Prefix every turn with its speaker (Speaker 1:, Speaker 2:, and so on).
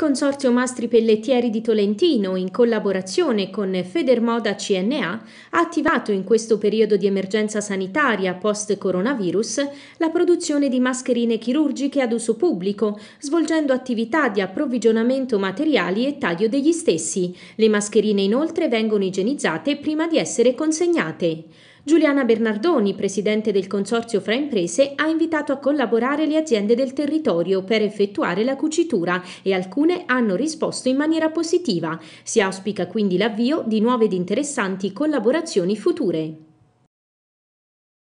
Speaker 1: Consorzio Mastri Pellettieri di Tolentino, in collaborazione con Federmoda CNA, ha attivato in questo periodo di emergenza sanitaria post-coronavirus la produzione di mascherine chirurgiche ad uso pubblico, svolgendo attività di approvvigionamento materiali e taglio degli stessi. Le mascherine inoltre vengono igienizzate prima di essere consegnate. Giuliana Bernardoni, presidente del Consorzio Fra Imprese, ha invitato a collaborare le aziende del territorio per effettuare la cucitura e alcune hanno risposto in maniera positiva. Si auspica quindi l'avvio di nuove ed interessanti collaborazioni future.